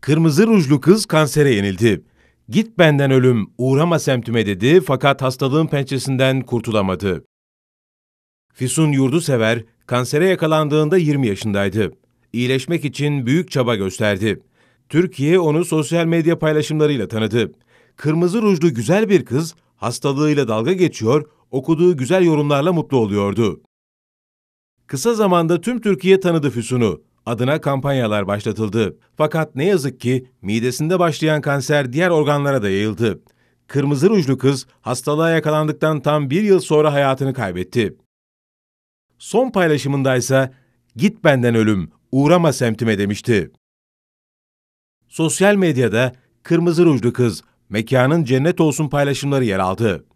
Kırmızı rujlu kız kansere yenildi. Git benden ölüm, uğrama semtüme dedi fakat hastalığın pençesinden kurtulamadı. Füsun Yurdusever, kansere yakalandığında 20 yaşındaydı. İyileşmek için büyük çaba gösterdi. Türkiye onu sosyal medya paylaşımlarıyla tanıdı. Kırmızı rujlu güzel bir kız hastalığıyla dalga geçiyor, okuduğu güzel yorumlarla mutlu oluyordu. Kısa zamanda tüm Türkiye tanıdı Füsun'u adına kampanyalar başlatıldı. Fakat ne yazık ki midesinde başlayan kanser diğer organlara da yayıldı. Kırmızı rujlu kız hastalığa yakalandıktan tam bir yıl sonra hayatını kaybetti. Son paylaşımındaysa git benden ölüm, uğrama semtime demişti. Sosyal medyada kırmızı rujlu kız mekanın cennet olsun paylaşımları yer aldı.